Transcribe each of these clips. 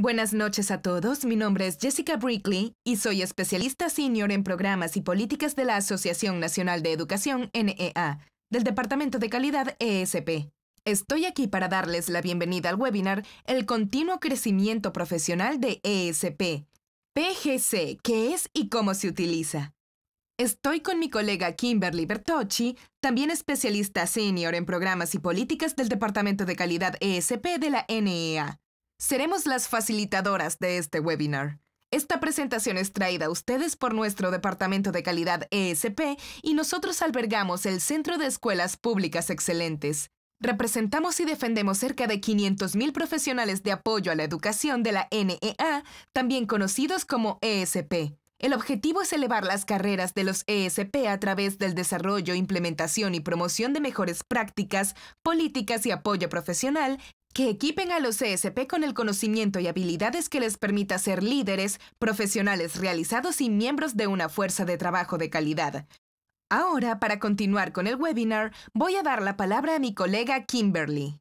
Buenas noches a todos, mi nombre es Jessica Brickley y soy especialista senior en programas y políticas de la Asociación Nacional de Educación NEA, del Departamento de Calidad ESP. Estoy aquí para darles la bienvenida al webinar El continuo crecimiento profesional de ESP, PGC, qué es y cómo se utiliza. Estoy con mi colega Kimberly Bertocci, también especialista senior en programas y políticas del Departamento de Calidad ESP de la NEA. Seremos las facilitadoras de este webinar. Esta presentación es traída a ustedes por nuestro Departamento de Calidad ESP y nosotros albergamos el Centro de Escuelas Públicas Excelentes. Representamos y defendemos cerca de 500.000 profesionales de apoyo a la educación de la NEA, también conocidos como ESP. El objetivo es elevar las carreras de los ESP a través del desarrollo, implementación y promoción de mejores prácticas, políticas y apoyo profesional que equipen a los CSP con el conocimiento y habilidades que les permita ser líderes, profesionales realizados y miembros de una fuerza de trabajo de calidad. Ahora, para continuar con el webinar, voy a dar la palabra a mi colega Kimberly.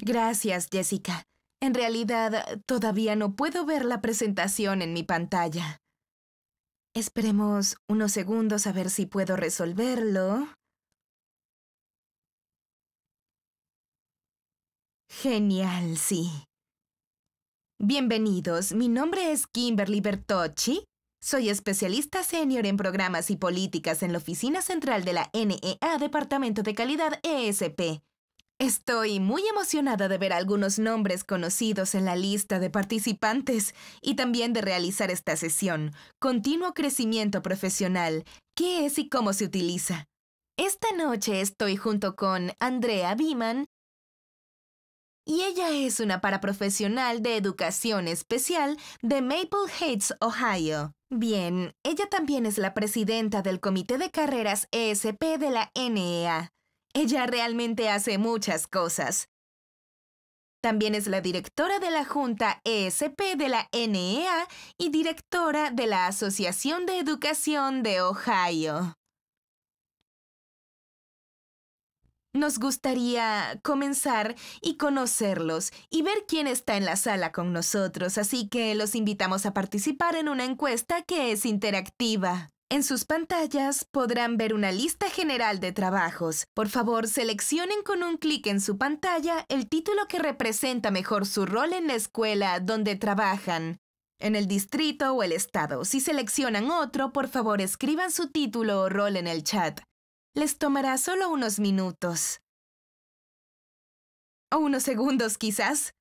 Gracias, Jessica. En realidad, todavía no puedo ver la presentación en mi pantalla. Esperemos unos segundos a ver si puedo resolverlo. Genial, sí. Bienvenidos, mi nombre es Kimberly Bertocci. Soy especialista senior en programas y políticas en la Oficina Central de la NEA Departamento de Calidad ESP. Estoy muy emocionada de ver algunos nombres conocidos en la lista de participantes y también de realizar esta sesión, Continuo Crecimiento Profesional, qué es y cómo se utiliza. Esta noche estoy junto con Andrea Biman y ella es una paraprofesional de educación especial de Maple Heights, Ohio. Bien, ella también es la presidenta del Comité de Carreras ESP de la NEA. Ella realmente hace muchas cosas. También es la directora de la Junta ESP de la NEA y directora de la Asociación de Educación de Ohio. Nos gustaría comenzar y conocerlos y ver quién está en la sala con nosotros, así que los invitamos a participar en una encuesta que es interactiva. En sus pantallas podrán ver una lista general de trabajos. Por favor, seleccionen con un clic en su pantalla el título que representa mejor su rol en la escuela donde trabajan, en el distrito o el estado. Si seleccionan otro, por favor escriban su título o rol en el chat les tomará solo unos minutos. O unos segundos, quizás.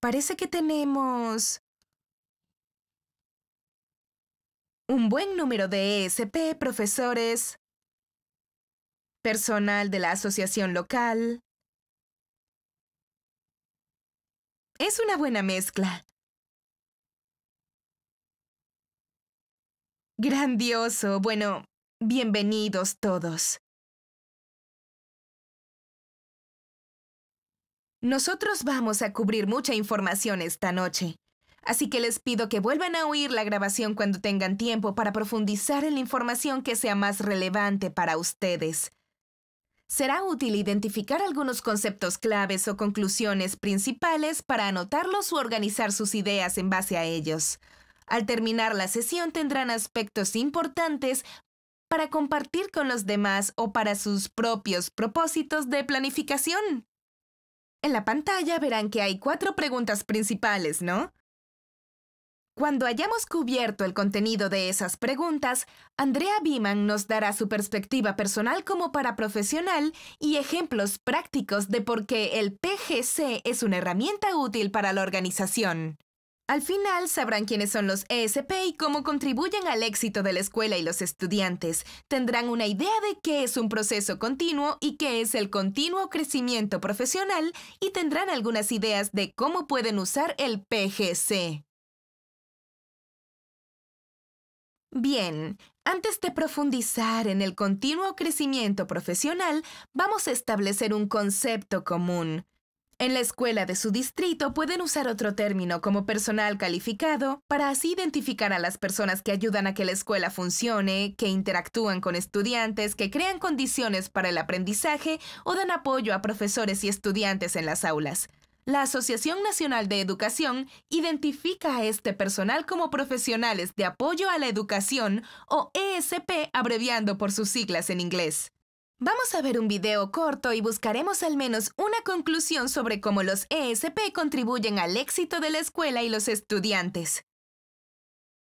Parece que tenemos... Un buen número de ESP, profesores, personal de la asociación local. Es una buena mezcla. Grandioso. Bueno, bienvenidos todos. Nosotros vamos a cubrir mucha información esta noche, así que les pido que vuelvan a oír la grabación cuando tengan tiempo para profundizar en la información que sea más relevante para ustedes. Será útil identificar algunos conceptos claves o conclusiones principales para anotarlos u organizar sus ideas en base a ellos. Al terminar la sesión tendrán aspectos importantes para compartir con los demás o para sus propios propósitos de planificación. En la pantalla verán que hay cuatro preguntas principales, ¿no? Cuando hayamos cubierto el contenido de esas preguntas, Andrea Biman nos dará su perspectiva personal como para profesional y ejemplos prácticos de por qué el PGC es una herramienta útil para la organización. Al final sabrán quiénes son los ESP y cómo contribuyen al éxito de la escuela y los estudiantes. Tendrán una idea de qué es un proceso continuo y qué es el continuo crecimiento profesional y tendrán algunas ideas de cómo pueden usar el PGC. Bien, antes de profundizar en el continuo crecimiento profesional, vamos a establecer un concepto común. En la escuela de su distrito pueden usar otro término como personal calificado para así identificar a las personas que ayudan a que la escuela funcione, que interactúan con estudiantes, que crean condiciones para el aprendizaje o dan apoyo a profesores y estudiantes en las aulas. La Asociación Nacional de Educación identifica a este personal como profesionales de apoyo a la educación o ESP abreviando por sus siglas en inglés. Vamos a ver un video corto y buscaremos al menos una conclusión sobre cómo los ESP contribuyen al éxito de la escuela y los estudiantes.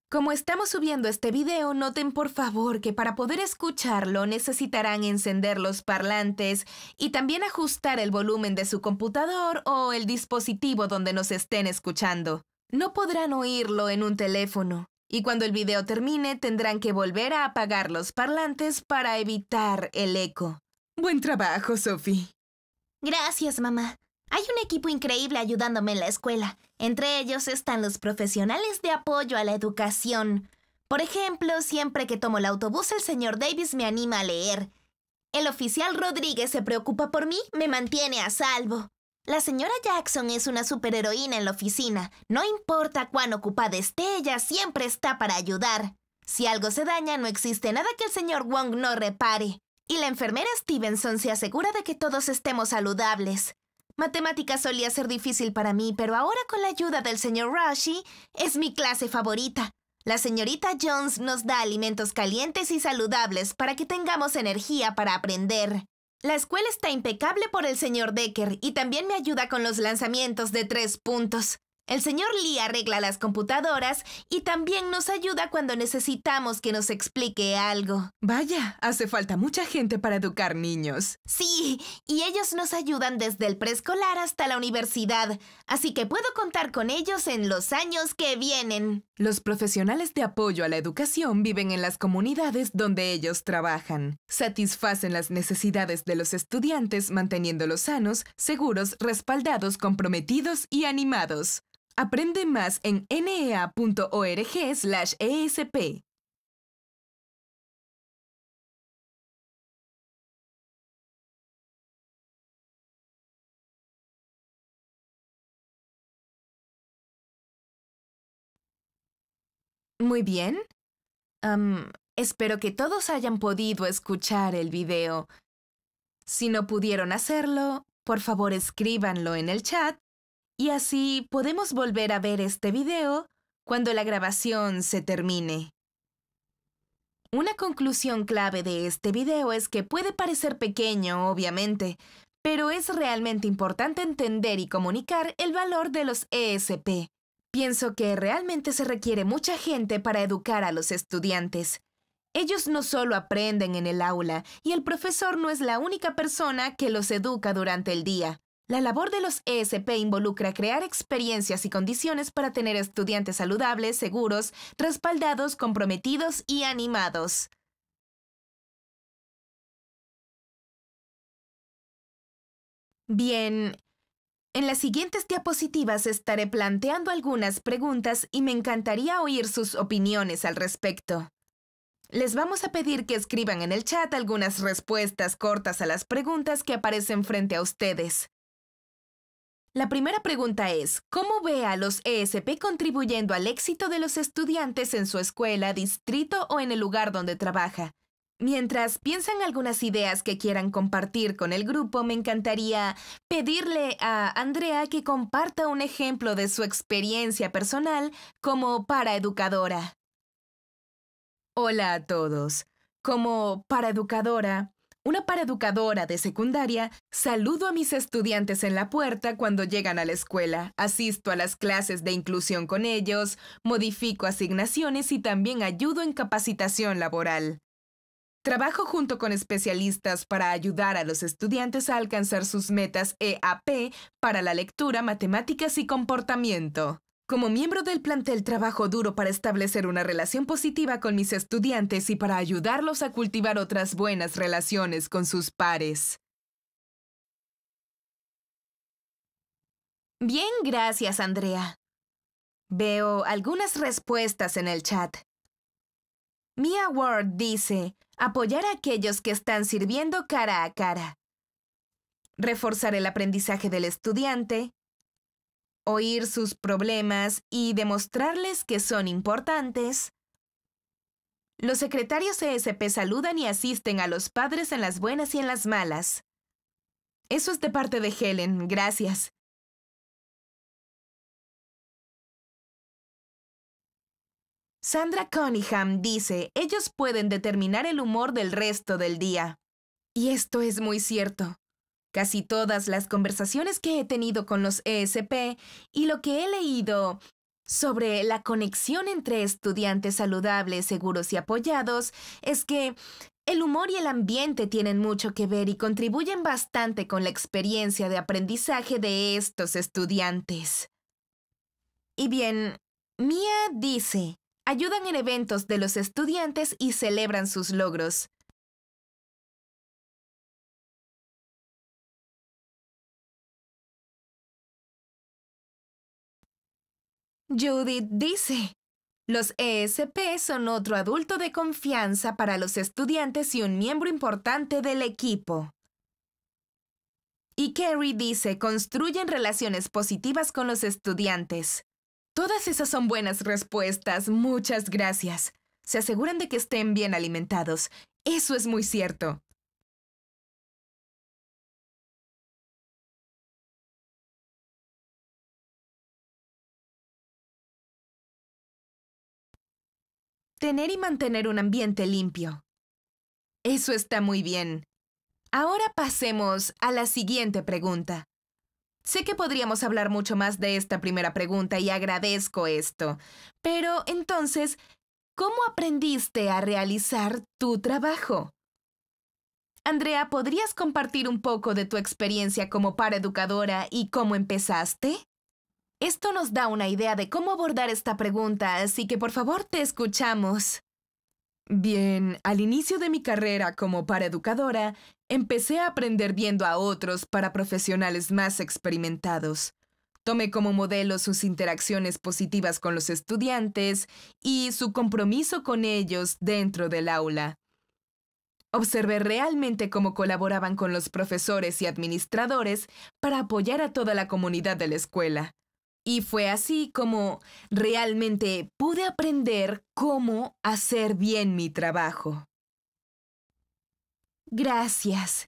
Como estamos subiendo este video, noten por favor que para poder escucharlo necesitarán encender los parlantes y también ajustar el volumen de su computador o el dispositivo donde nos estén escuchando. No podrán oírlo en un teléfono y cuando el video termine tendrán que volver a apagar los parlantes para evitar el eco. Buen trabajo, Sophie. Gracias, mamá. Hay un equipo increíble ayudándome en la escuela. Entre ellos están los profesionales de apoyo a la educación. Por ejemplo, siempre que tomo el autobús, el señor Davis me anima a leer. El oficial Rodríguez se preocupa por mí, me mantiene a salvo. La señora Jackson es una superheroína en la oficina. No importa cuán ocupada esté, ella siempre está para ayudar. Si algo se daña, no existe nada que el señor Wong no repare. Y la enfermera Stevenson se asegura de que todos estemos saludables. Matemáticas solía ser difícil para mí, pero ahora con la ayuda del señor Rashi, es mi clase favorita. La señorita Jones nos da alimentos calientes y saludables para que tengamos energía para aprender. La escuela está impecable por el señor Decker y también me ayuda con los lanzamientos de tres puntos. El señor Lee arregla las computadoras y también nos ayuda cuando necesitamos que nos explique algo. Vaya, hace falta mucha gente para educar niños. Sí, y ellos nos ayudan desde el preescolar hasta la universidad, así que puedo contar con ellos en los años que vienen. Los profesionales de apoyo a la educación viven en las comunidades donde ellos trabajan. Satisfacen las necesidades de los estudiantes manteniéndolos sanos, seguros, respaldados, comprometidos y animados. Aprende más en nea.org esp. Muy bien. espero que todos hayan podido escuchar el video. Si no pudieron hacerlo, por favor escríbanlo en el chat y así podemos volver a ver este video cuando la grabación se termine. Una conclusión clave de este video es que puede parecer pequeño, obviamente, pero es realmente importante entender y comunicar el valor de los ESP. Pienso que realmente se requiere mucha gente para educar a los estudiantes. Ellos no solo aprenden en el aula, y el profesor no es la única persona que los educa durante el día. La labor de los ESP involucra crear experiencias y condiciones para tener estudiantes saludables, seguros, respaldados, comprometidos y animados. Bien, en las siguientes diapositivas estaré planteando algunas preguntas y me encantaría oír sus opiniones al respecto. Les vamos a pedir que escriban en el chat algunas respuestas cortas a las preguntas que aparecen frente a ustedes. La primera pregunta es, ¿cómo ve a los ESP contribuyendo al éxito de los estudiantes en su escuela, distrito o en el lugar donde trabaja? Mientras piensan algunas ideas que quieran compartir con el grupo, me encantaría pedirle a Andrea que comparta un ejemplo de su experiencia personal como paraeducadora. Hola a todos. Como paraeducadora, una paraeducadora de secundaria, saludo a mis estudiantes en la puerta cuando llegan a la escuela, asisto a las clases de inclusión con ellos, modifico asignaciones y también ayudo en capacitación laboral. Trabajo junto con especialistas para ayudar a los estudiantes a alcanzar sus metas EAP para la lectura, matemáticas y comportamiento. Como miembro del plantel trabajo duro para establecer una relación positiva con mis estudiantes y para ayudarlos a cultivar otras buenas relaciones con sus pares. Bien, gracias, Andrea. Veo algunas respuestas en el chat. Mia Word dice, apoyar a aquellos que están sirviendo cara a cara. Reforzar el aprendizaje del estudiante, oír sus problemas y demostrarles que son importantes. Los secretarios ESP e saludan y asisten a los padres en las buenas y en las malas. Eso es de parte de Helen, gracias. Sandra Cunningham dice, ellos pueden determinar el humor del resto del día. Y esto es muy cierto. Casi todas las conversaciones que he tenido con los ESP y lo que he leído sobre la conexión entre estudiantes saludables, seguros y apoyados es que el humor y el ambiente tienen mucho que ver y contribuyen bastante con la experiencia de aprendizaje de estos estudiantes. Y bien, Mia dice, ayudan en eventos de los estudiantes y celebran sus logros. Judith dice, los ESP son otro adulto de confianza para los estudiantes y un miembro importante del equipo. Y Kerry dice, construyen relaciones positivas con los estudiantes. Todas esas son buenas respuestas, muchas gracias. Se aseguran de que estén bien alimentados. Eso es muy cierto. tener y mantener un ambiente limpio. Eso está muy bien. Ahora pasemos a la siguiente pregunta. Sé que podríamos hablar mucho más de esta primera pregunta y agradezco esto, pero entonces, ¿cómo aprendiste a realizar tu trabajo? Andrea, ¿podrías compartir un poco de tu experiencia como paraeducadora y cómo empezaste? Esto nos da una idea de cómo abordar esta pregunta, así que por favor te escuchamos. Bien, al inicio de mi carrera como paraeducadora, empecé a aprender viendo a otros para profesionales más experimentados. Tomé como modelo sus interacciones positivas con los estudiantes y su compromiso con ellos dentro del aula. Observé realmente cómo colaboraban con los profesores y administradores para apoyar a toda la comunidad de la escuela. Y fue así como realmente pude aprender cómo hacer bien mi trabajo. Gracias.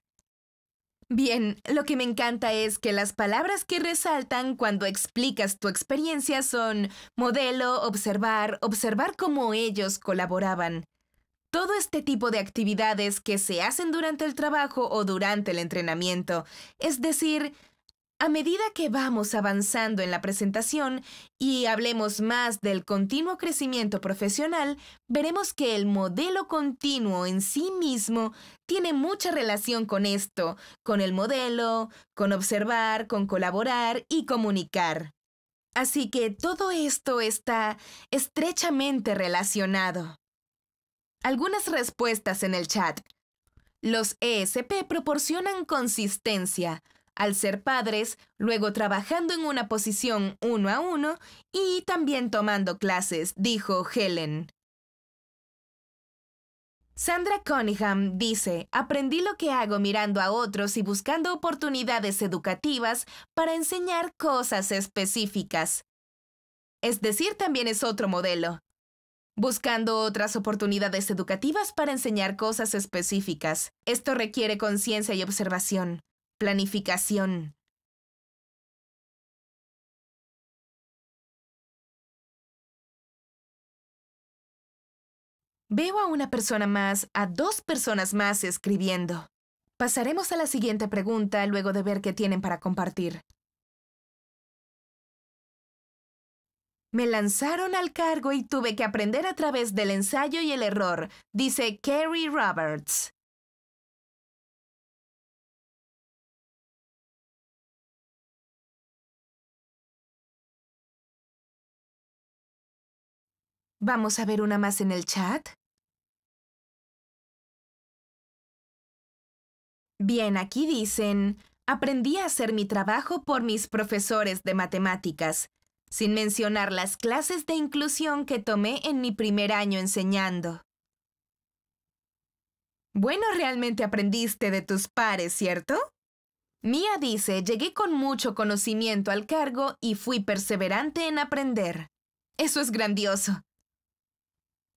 Bien, lo que me encanta es que las palabras que resaltan cuando explicas tu experiencia son modelo, observar, observar cómo ellos colaboraban. Todo este tipo de actividades que se hacen durante el trabajo o durante el entrenamiento, es decir, a medida que vamos avanzando en la presentación y hablemos más del continuo crecimiento profesional, veremos que el modelo continuo en sí mismo tiene mucha relación con esto, con el modelo, con observar, con colaborar y comunicar. Así que todo esto está estrechamente relacionado. Algunas respuestas en el chat. Los ESP proporcionan consistencia, al ser padres, luego trabajando en una posición uno a uno y también tomando clases, dijo Helen. Sandra Cunningham dice, aprendí lo que hago mirando a otros y buscando oportunidades educativas para enseñar cosas específicas. Es decir, también es otro modelo. Buscando otras oportunidades educativas para enseñar cosas específicas. Esto requiere conciencia y observación. Planificación. Veo a una persona más, a dos personas más escribiendo. Pasaremos a la siguiente pregunta luego de ver qué tienen para compartir. Me lanzaron al cargo y tuve que aprender a través del ensayo y el error, dice Kerry Roberts. ¿Vamos a ver una más en el chat? Bien, aquí dicen, aprendí a hacer mi trabajo por mis profesores de matemáticas, sin mencionar las clases de inclusión que tomé en mi primer año enseñando. Bueno, realmente aprendiste de tus pares, ¿cierto? Mía dice, llegué con mucho conocimiento al cargo y fui perseverante en aprender. Eso es grandioso.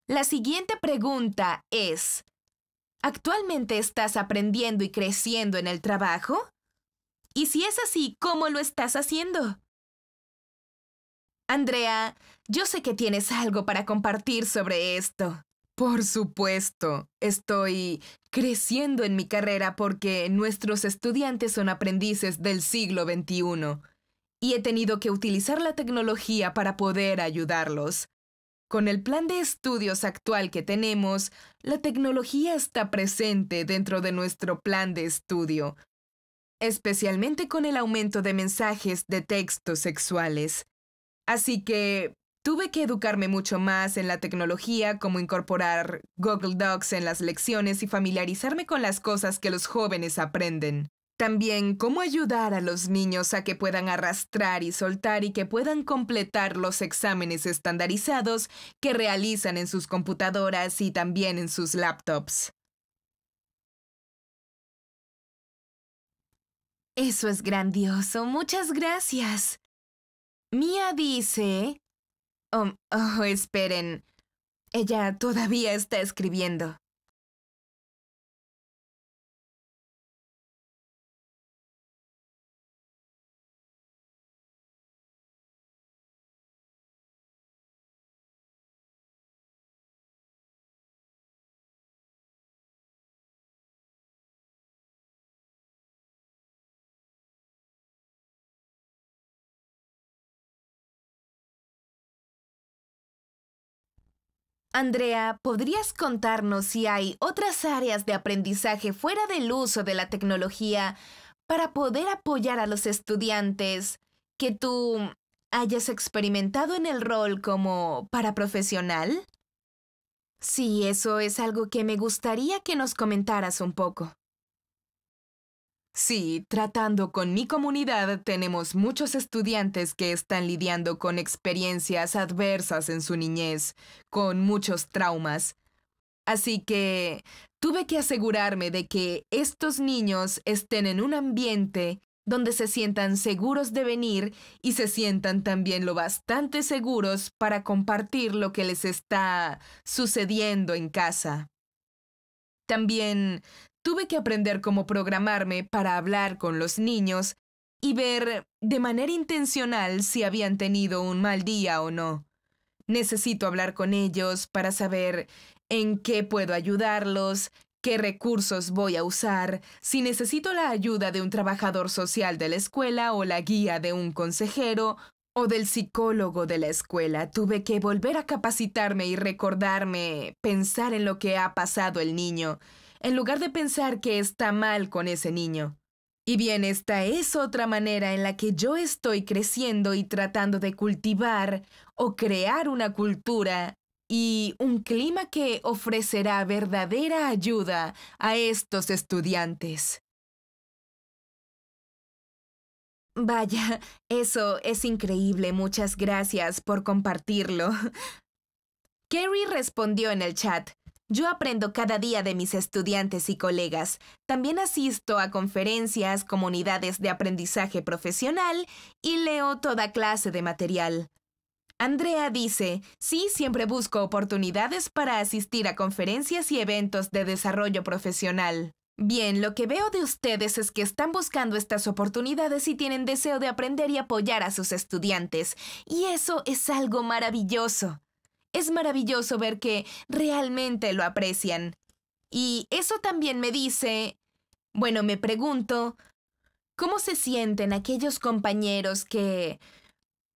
La siguiente pregunta es, ¿actualmente estás aprendiendo y creciendo en el trabajo? Y si es así, ¿cómo lo estás haciendo? Andrea, yo sé que tienes algo para compartir sobre esto. Por supuesto, estoy creciendo en mi carrera porque nuestros estudiantes son aprendices del siglo XXI y he tenido que utilizar la tecnología para poder ayudarlos. Con el plan de estudios actual que tenemos, la tecnología está presente dentro de nuestro plan de estudio, especialmente con el aumento de mensajes de textos sexuales. Así que tuve que educarme mucho más en la tecnología, como incorporar Google Docs en las lecciones y familiarizarme con las cosas que los jóvenes aprenden. También cómo ayudar a los niños a que puedan arrastrar y soltar y que puedan completar los exámenes estandarizados que realizan en sus computadoras y también en sus laptops. Eso es grandioso, muchas gracias. Mía dice... Oh, oh esperen. Ella todavía está escribiendo. Andrea, ¿podrías contarnos si hay otras áreas de aprendizaje fuera del uso de la tecnología para poder apoyar a los estudiantes que tú hayas experimentado en el rol como paraprofesional? Sí, eso es algo que me gustaría que nos comentaras un poco. Sí, tratando con mi comunidad tenemos muchos estudiantes que están lidiando con experiencias adversas en su niñez, con muchos traumas. Así que tuve que asegurarme de que estos niños estén en un ambiente donde se sientan seguros de venir y se sientan también lo bastante seguros para compartir lo que les está sucediendo en casa. También Tuve que aprender cómo programarme para hablar con los niños y ver de manera intencional si habían tenido un mal día o no. Necesito hablar con ellos para saber en qué puedo ayudarlos, qué recursos voy a usar, si necesito la ayuda de un trabajador social de la escuela o la guía de un consejero o del psicólogo de la escuela. Tuve que volver a capacitarme y recordarme, pensar en lo que ha pasado el niño en lugar de pensar que está mal con ese niño. Y bien, esta es otra manera en la que yo estoy creciendo y tratando de cultivar o crear una cultura y un clima que ofrecerá verdadera ayuda a estos estudiantes. Vaya, eso es increíble. Muchas gracias por compartirlo. Kerry respondió en el chat. Yo aprendo cada día de mis estudiantes y colegas. También asisto a conferencias, comunidades de aprendizaje profesional y leo toda clase de material. Andrea dice, sí, siempre busco oportunidades para asistir a conferencias y eventos de desarrollo profesional. Bien, lo que veo de ustedes es que están buscando estas oportunidades y tienen deseo de aprender y apoyar a sus estudiantes, y eso es algo maravilloso es maravilloso ver que realmente lo aprecian. Y eso también me dice, bueno, me pregunto, ¿cómo se sienten aquellos compañeros que,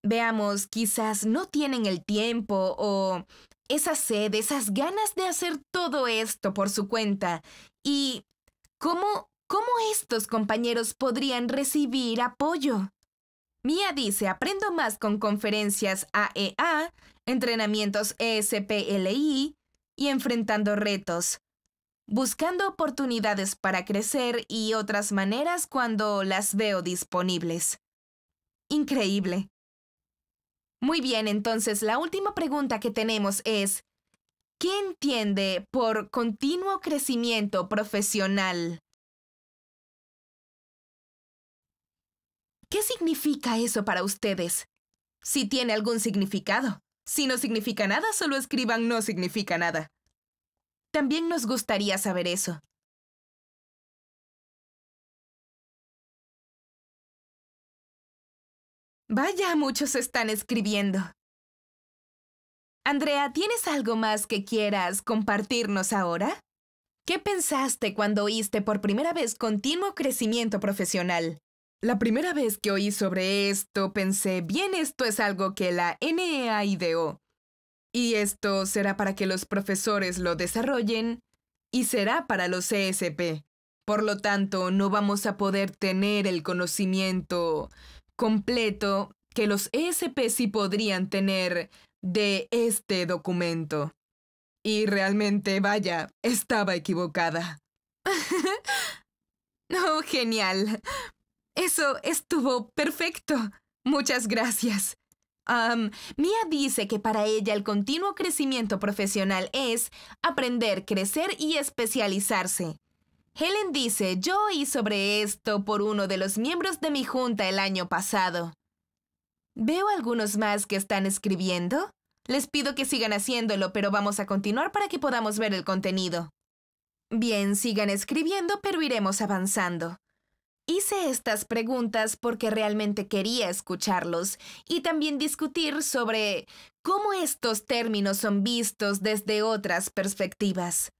veamos, quizás no tienen el tiempo o esa sed, esas ganas de hacer todo esto por su cuenta? ¿Y cómo, cómo estos compañeros podrían recibir apoyo? Mía dice, aprendo más con conferencias AEA e entrenamientos ESPLI y enfrentando retos, buscando oportunidades para crecer y otras maneras cuando las veo disponibles. Increíble. Muy bien, entonces la última pregunta que tenemos es, ¿qué entiende por continuo crecimiento profesional? ¿Qué significa eso para ustedes? Si tiene algún significado. Si no significa nada, solo escriban no significa nada. También nos gustaría saber eso. Vaya, muchos están escribiendo. Andrea, ¿tienes algo más que quieras compartirnos ahora? ¿Qué pensaste cuando oíste por primera vez continuo crecimiento profesional? La primera vez que oí sobre esto, pensé, bien, esto es algo que la NEA ideó. Y esto será para que los profesores lo desarrollen y será para los ESP. Por lo tanto, no vamos a poder tener el conocimiento completo que los ESP sí podrían tener de este documento. Y realmente, vaya, estaba equivocada. oh, genial. Eso estuvo perfecto. Muchas gracias. Mía Mia dice que para ella el continuo crecimiento profesional es aprender, crecer y especializarse. Helen dice, yo oí sobre esto por uno de los miembros de mi junta el año pasado. Veo algunos más que están escribiendo. Les pido que sigan haciéndolo, pero vamos a continuar para que podamos ver el contenido. Bien, sigan escribiendo, pero iremos avanzando. Hice estas preguntas porque realmente quería escucharlos y también discutir sobre cómo estos términos son vistos desde otras perspectivas.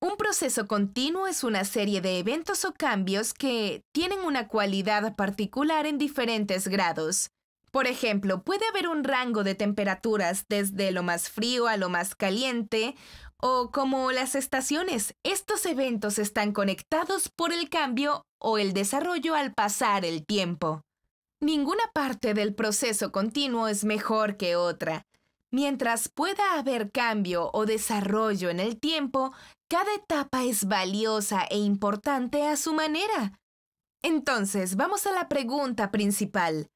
Un proceso continuo es una serie de eventos o cambios que tienen una cualidad particular en diferentes grados. Por ejemplo, puede haber un rango de temperaturas desde lo más frío a lo más caliente, o como las estaciones. Estos eventos están conectados por el cambio o el desarrollo al pasar el tiempo. Ninguna parte del proceso continuo es mejor que otra. Mientras pueda haber cambio o desarrollo en el tiempo, cada etapa es valiosa e importante a su manera. Entonces, vamos a la pregunta principal.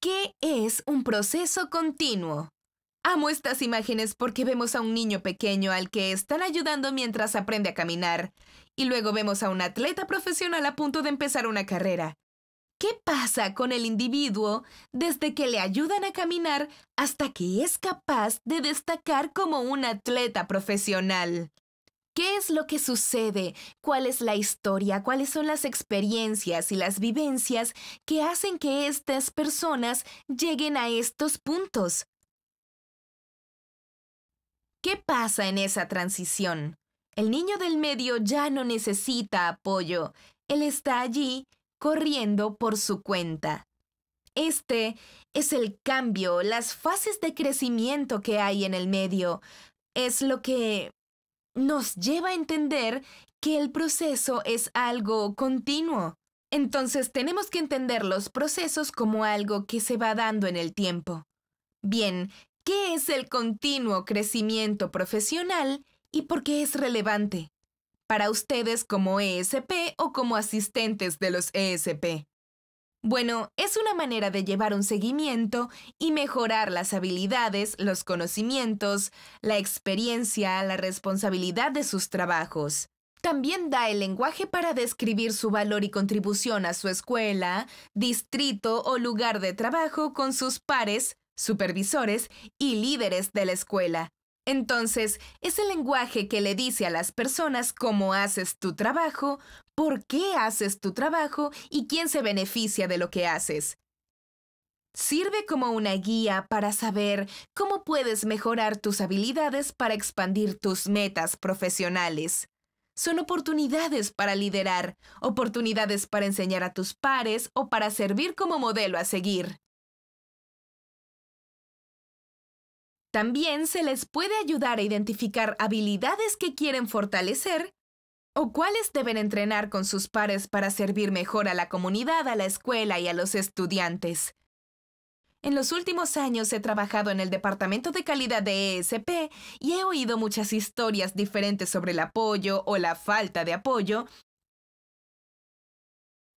¿Qué es un proceso continuo? Amo estas imágenes porque vemos a un niño pequeño al que están ayudando mientras aprende a caminar, y luego vemos a un atleta profesional a punto de empezar una carrera. ¿Qué pasa con el individuo desde que le ayudan a caminar hasta que es capaz de destacar como un atleta profesional? ¿Qué es lo que sucede? ¿Cuál es la historia? ¿Cuáles son las experiencias y las vivencias que hacen que estas personas lleguen a estos puntos? ¿Qué pasa en esa transición? El niño del medio ya no necesita apoyo, él está allí corriendo por su cuenta. Este es el cambio, las fases de crecimiento que hay en el medio. Es lo que nos lleva a entender que el proceso es algo continuo. Entonces tenemos que entender los procesos como algo que se va dando en el tiempo. Bien, ¿Qué es el continuo crecimiento profesional y por qué es relevante? Para ustedes como ESP o como asistentes de los ESP. Bueno, es una manera de llevar un seguimiento y mejorar las habilidades, los conocimientos, la experiencia, la responsabilidad de sus trabajos. También da el lenguaje para describir su valor y contribución a su escuela, distrito o lugar de trabajo con sus pares supervisores y líderes de la escuela. Entonces, es el lenguaje que le dice a las personas cómo haces tu trabajo, por qué haces tu trabajo y quién se beneficia de lo que haces. Sirve como una guía para saber cómo puedes mejorar tus habilidades para expandir tus metas profesionales. Son oportunidades para liderar, oportunidades para enseñar a tus pares o para servir como modelo a seguir. También se les puede ayudar a identificar habilidades que quieren fortalecer o cuáles deben entrenar con sus pares para servir mejor a la comunidad, a la escuela y a los estudiantes. En los últimos años he trabajado en el Departamento de Calidad de ESP y he oído muchas historias diferentes sobre el apoyo o la falta de apoyo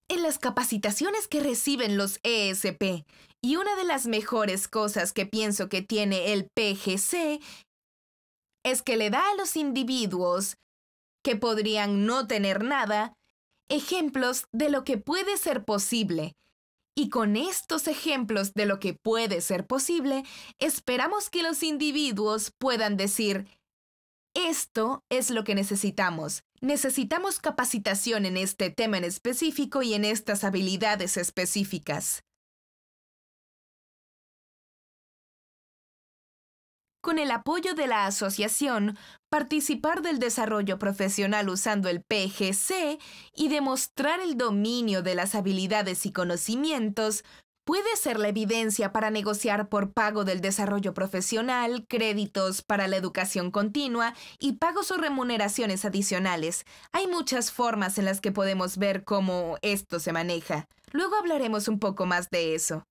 en las capacitaciones que reciben los ESP. Y una de las mejores cosas que pienso que tiene el PGC es que le da a los individuos que podrían no tener nada ejemplos de lo que puede ser posible. Y con estos ejemplos de lo que puede ser posible, esperamos que los individuos puedan decir, esto es lo que necesitamos, Necesitamos capacitación en este tema en específico y en estas habilidades específicas. Con el apoyo de la asociación, participar del desarrollo profesional usando el PGC y demostrar el dominio de las habilidades y conocimientos puede ser la evidencia para negociar por pago del desarrollo profesional, créditos para la educación continua y pagos o remuneraciones adicionales. Hay muchas formas en las que podemos ver cómo esto se maneja. Luego hablaremos un poco más de eso.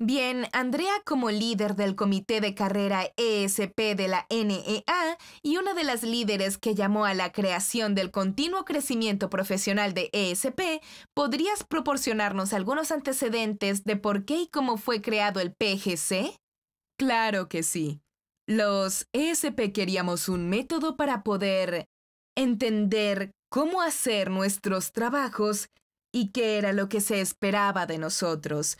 Bien, Andrea como líder del comité de carrera ESP de la NEA y una de las líderes que llamó a la creación del continuo crecimiento profesional de ESP, ¿podrías proporcionarnos algunos antecedentes de por qué y cómo fue creado el PGC? Claro que sí. Los ESP queríamos un método para poder entender cómo hacer nuestros trabajos y qué era lo que se esperaba de nosotros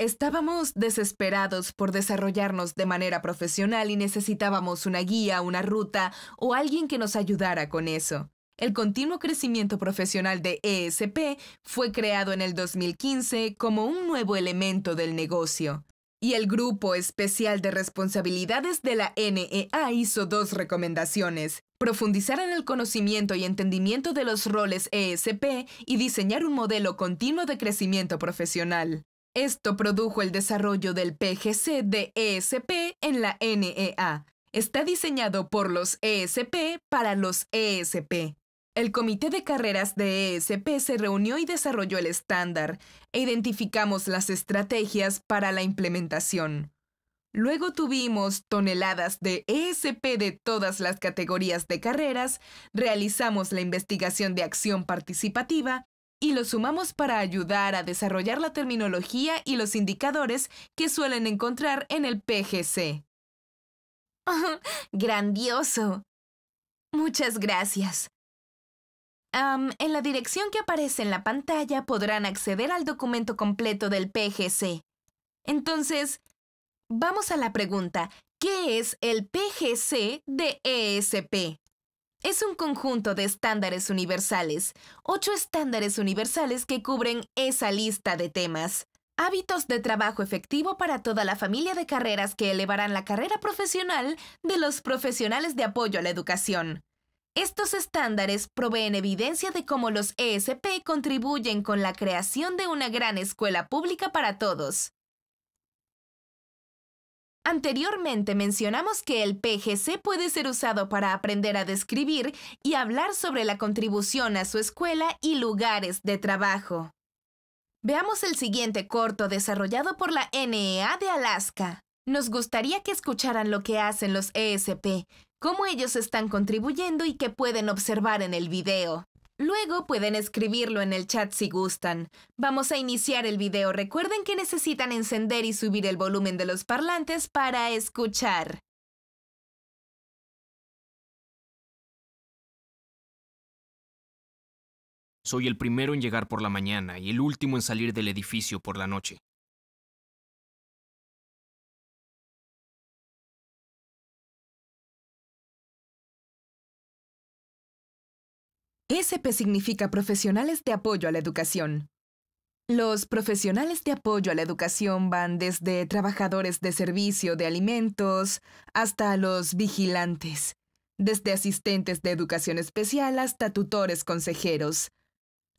Estábamos desesperados por desarrollarnos de manera profesional y necesitábamos una guía, una ruta o alguien que nos ayudara con eso. El continuo crecimiento profesional de ESP fue creado en el 2015 como un nuevo elemento del negocio. Y el Grupo Especial de Responsabilidades de la NEA hizo dos recomendaciones. Profundizar en el conocimiento y entendimiento de los roles ESP y diseñar un modelo continuo de crecimiento profesional. Esto produjo el desarrollo del PGC de ESP en la NEA. Está diseñado por los ESP para los ESP. El Comité de Carreras de ESP se reunió y desarrolló el estándar e identificamos las estrategias para la implementación. Luego tuvimos toneladas de ESP de todas las categorías de carreras, realizamos la investigación de acción participativa y lo sumamos para ayudar a desarrollar la terminología y los indicadores que suelen encontrar en el PGC. ¡Grandioso! Muchas gracias. en la dirección que aparece en la pantalla podrán acceder al documento completo del PGC. Entonces, vamos a la pregunta, ¿qué es el PGC de ESP? Es un conjunto de estándares universales, ocho estándares universales que cubren esa lista de temas. Hábitos de trabajo efectivo para toda la familia de carreras que elevarán la carrera profesional de los profesionales de apoyo a la educación. Estos estándares proveen evidencia de cómo los ESP contribuyen con la creación de una gran escuela pública para todos. Anteriormente mencionamos que el PGC puede ser usado para aprender a describir y hablar sobre la contribución a su escuela y lugares de trabajo. Veamos el siguiente corto desarrollado por la NEA de Alaska. Nos gustaría que escucharan lo que hacen los ESP, cómo ellos están contribuyendo y qué pueden observar en el video. Luego pueden escribirlo en el chat si gustan. Vamos a iniciar el video. Recuerden que necesitan encender y subir el volumen de los parlantes para escuchar. Soy el primero en llegar por la mañana y el último en salir del edificio por la noche. SP significa Profesionales de Apoyo a la Educación. Los profesionales de apoyo a la educación van desde trabajadores de servicio de alimentos hasta los vigilantes, desde asistentes de educación especial hasta tutores consejeros.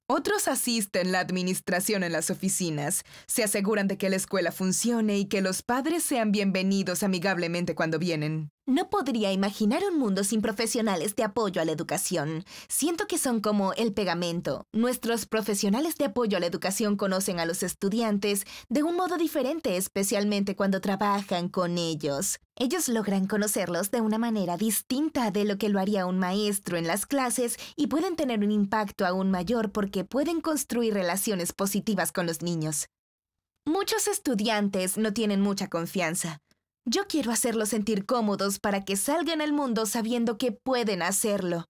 Otros asisten la administración en las oficinas, se aseguran de que la escuela funcione y que los padres sean bienvenidos amigablemente cuando vienen. No podría imaginar un mundo sin profesionales de apoyo a la educación. Siento que son como el pegamento. Nuestros profesionales de apoyo a la educación conocen a los estudiantes de un modo diferente, especialmente cuando trabajan con ellos. Ellos logran conocerlos de una manera distinta de lo que lo haría un maestro en las clases y pueden tener un impacto aún mayor porque pueden construir relaciones positivas con los niños. Muchos estudiantes no tienen mucha confianza. Yo quiero hacerlos sentir cómodos para que salgan al mundo sabiendo que pueden hacerlo.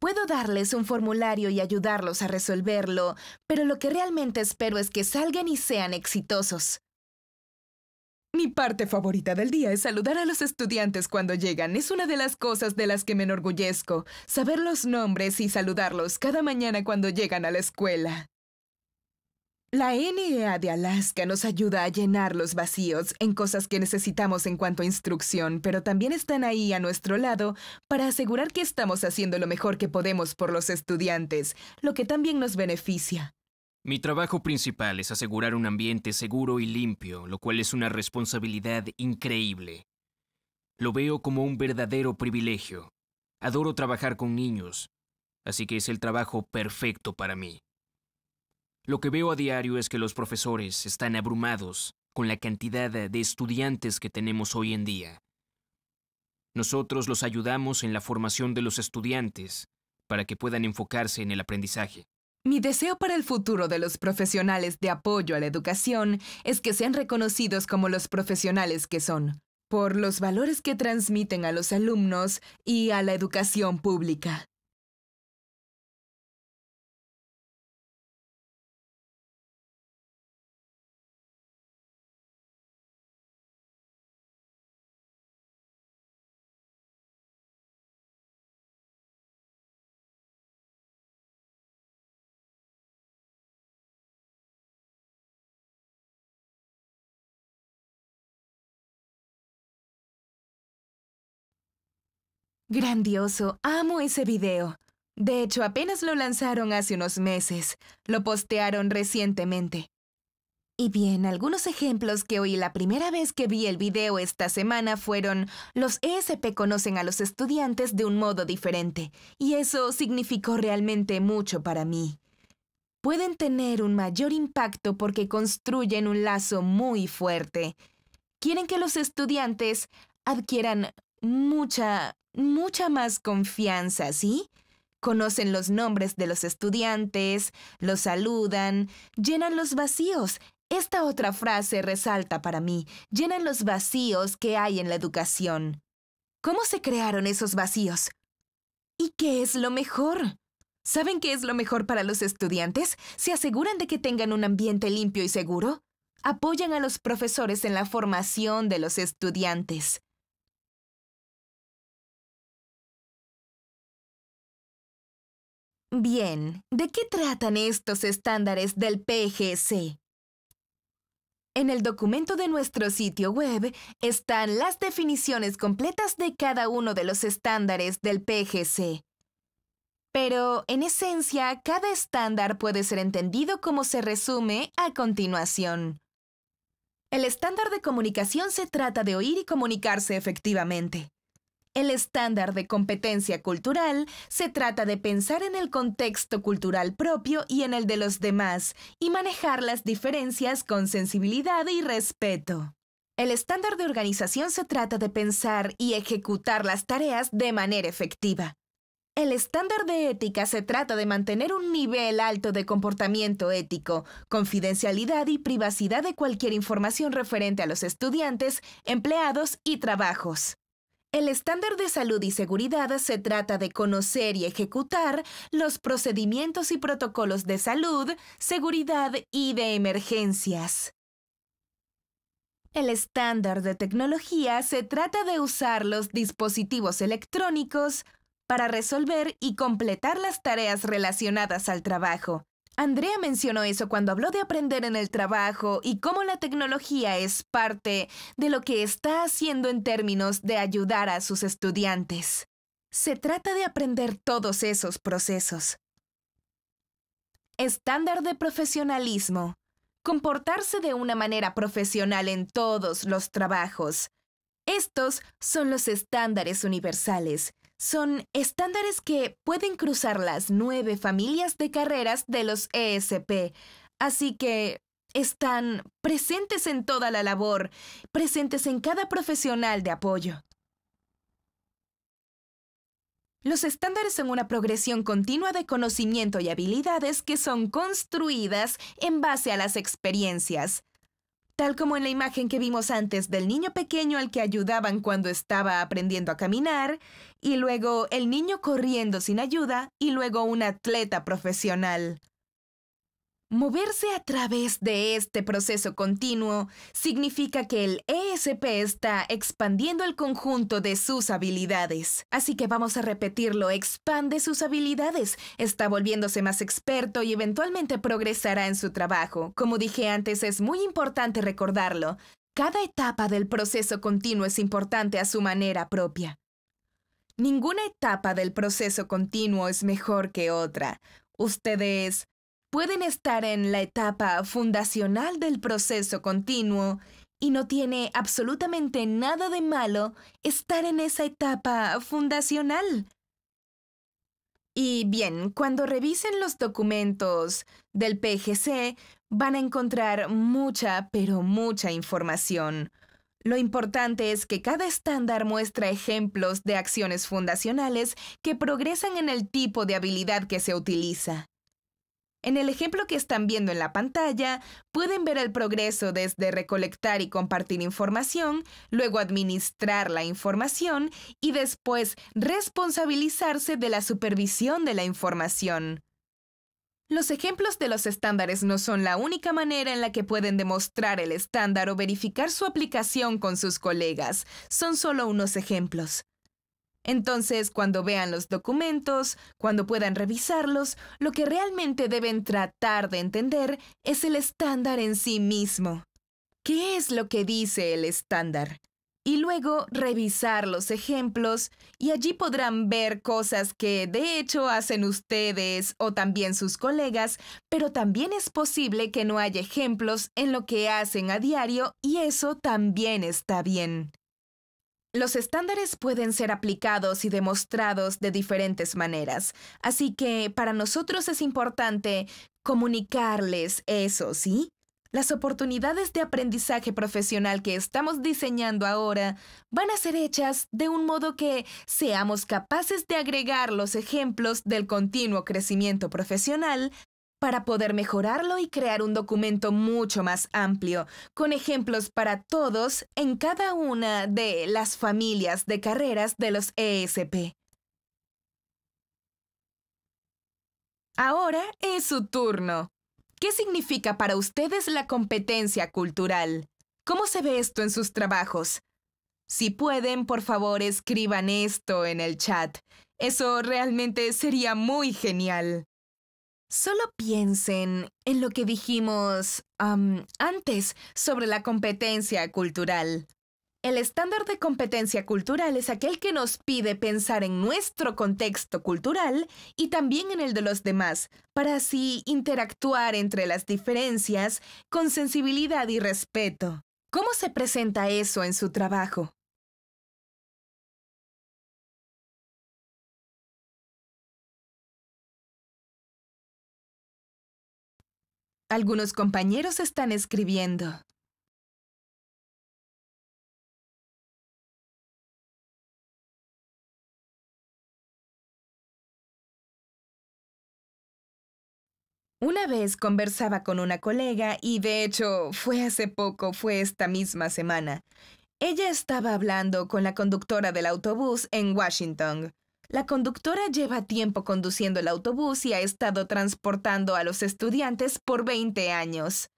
Puedo darles un formulario y ayudarlos a resolverlo, pero lo que realmente espero es que salgan y sean exitosos. Mi parte favorita del día es saludar a los estudiantes cuando llegan. Es una de las cosas de las que me enorgullezco, saber los nombres y saludarlos cada mañana cuando llegan a la escuela. La NEA de Alaska nos ayuda a llenar los vacíos en cosas que necesitamos en cuanto a instrucción, pero también están ahí a nuestro lado para asegurar que estamos haciendo lo mejor que podemos por los estudiantes, lo que también nos beneficia. Mi trabajo principal es asegurar un ambiente seguro y limpio, lo cual es una responsabilidad increíble. Lo veo como un verdadero privilegio. Adoro trabajar con niños, así que es el trabajo perfecto para mí. Lo que veo a diario es que los profesores están abrumados con la cantidad de estudiantes que tenemos hoy en día. Nosotros los ayudamos en la formación de los estudiantes para que puedan enfocarse en el aprendizaje. Mi deseo para el futuro de los profesionales de apoyo a la educación es que sean reconocidos como los profesionales que son, por los valores que transmiten a los alumnos y a la educación pública. Grandioso, amo ese video. De hecho, apenas lo lanzaron hace unos meses. Lo postearon recientemente. Y bien, algunos ejemplos que oí la primera vez que vi el video esta semana fueron, los ESP conocen a los estudiantes de un modo diferente, y eso significó realmente mucho para mí. Pueden tener un mayor impacto porque construyen un lazo muy fuerte. Quieren que los estudiantes adquieran mucha mucha más confianza, ¿sí? Conocen los nombres de los estudiantes, los saludan, llenan los vacíos. Esta otra frase resalta para mí, llenan los vacíos que hay en la educación. ¿Cómo se crearon esos vacíos? ¿Y qué es lo mejor? ¿Saben qué es lo mejor para los estudiantes? ¿Se aseguran de que tengan un ambiente limpio y seguro? Apoyan a los profesores en la formación de los estudiantes. Bien, ¿de qué tratan estos estándares del PGC? En el documento de nuestro sitio web están las definiciones completas de cada uno de los estándares del PGC. Pero, en esencia, cada estándar puede ser entendido como se resume a continuación. El estándar de comunicación se trata de oír y comunicarse efectivamente. El estándar de competencia cultural se trata de pensar en el contexto cultural propio y en el de los demás y manejar las diferencias con sensibilidad y respeto. El estándar de organización se trata de pensar y ejecutar las tareas de manera efectiva. El estándar de ética se trata de mantener un nivel alto de comportamiento ético, confidencialidad y privacidad de cualquier información referente a los estudiantes, empleados y trabajos. El estándar de salud y seguridad se trata de conocer y ejecutar los procedimientos y protocolos de salud, seguridad y de emergencias. El estándar de tecnología se trata de usar los dispositivos electrónicos para resolver y completar las tareas relacionadas al trabajo, Andrea mencionó eso cuando habló de aprender en el trabajo y cómo la tecnología es parte de lo que está haciendo en términos de ayudar a sus estudiantes. Se trata de aprender todos esos procesos. Estándar de profesionalismo. Comportarse de una manera profesional en todos los trabajos. Estos son los estándares universales son estándares que pueden cruzar las nueve familias de carreras de los ESP, así que están presentes en toda la labor, presentes en cada profesional de apoyo. Los estándares son una progresión continua de conocimiento y habilidades que son construidas en base a las experiencias tal como en la imagen que vimos antes del niño pequeño al que ayudaban cuando estaba aprendiendo a caminar, y luego el niño corriendo sin ayuda, y luego un atleta profesional. Moverse a través de este proceso continuo significa que el ESP está expandiendo el conjunto de sus habilidades. Así que vamos a repetirlo, expande sus habilidades, está volviéndose más experto y eventualmente progresará en su trabajo. Como dije antes, es muy importante recordarlo. Cada etapa del proceso continuo es importante a su manera propia. Ninguna etapa del proceso continuo es mejor que otra. Ustedes pueden estar en la etapa fundacional del proceso continuo y no tiene absolutamente nada de malo estar en esa etapa fundacional. Y bien, cuando revisen los documentos del PGC, van a encontrar mucha, pero mucha información. Lo importante es que cada estándar muestra ejemplos de acciones fundacionales que progresan en el tipo de habilidad que se utiliza. En el ejemplo que están viendo en la pantalla, pueden ver el progreso desde recolectar y compartir información, luego administrar la información y después responsabilizarse de la supervisión de la información. Los ejemplos de los estándares no son la única manera en la que pueden demostrar el estándar o verificar su aplicación con sus colegas, son solo unos ejemplos. Entonces, cuando vean los documentos, cuando puedan revisarlos, lo que realmente deben tratar de entender es el estándar en sí mismo. ¿Qué es lo que dice el estándar? Y luego revisar los ejemplos y allí podrán ver cosas que de hecho hacen ustedes o también sus colegas, pero también es posible que no haya ejemplos en lo que hacen a diario y eso también está bien. Los estándares pueden ser aplicados y demostrados de diferentes maneras, así que para nosotros es importante comunicarles eso, ¿sí? Las oportunidades de aprendizaje profesional que estamos diseñando ahora van a ser hechas de un modo que seamos capaces de agregar los ejemplos del continuo crecimiento profesional para poder mejorarlo y crear un documento mucho más amplio, con ejemplos para todos en cada una de las familias de carreras de los ESP. Ahora es su turno. ¿Qué significa para ustedes la competencia cultural? ¿Cómo se ve esto en sus trabajos? Si pueden, por favor, escriban esto en el chat. Eso realmente sería muy genial. Solo piensen en lo que dijimos antes sobre la competencia cultural. El estándar de competencia cultural es aquel que nos pide pensar en nuestro contexto cultural y también en el de los demás, para así interactuar entre las diferencias con sensibilidad y respeto. ¿Cómo se presenta eso en su trabajo? Algunos compañeros están escribiendo. Una vez conversaba con una colega y de hecho fue hace poco, fue esta misma semana. Ella estaba hablando con la conductora del autobús en Washington. La conductora lleva tiempo conduciendo el autobús y ha estado transportando a los estudiantes por 20 años.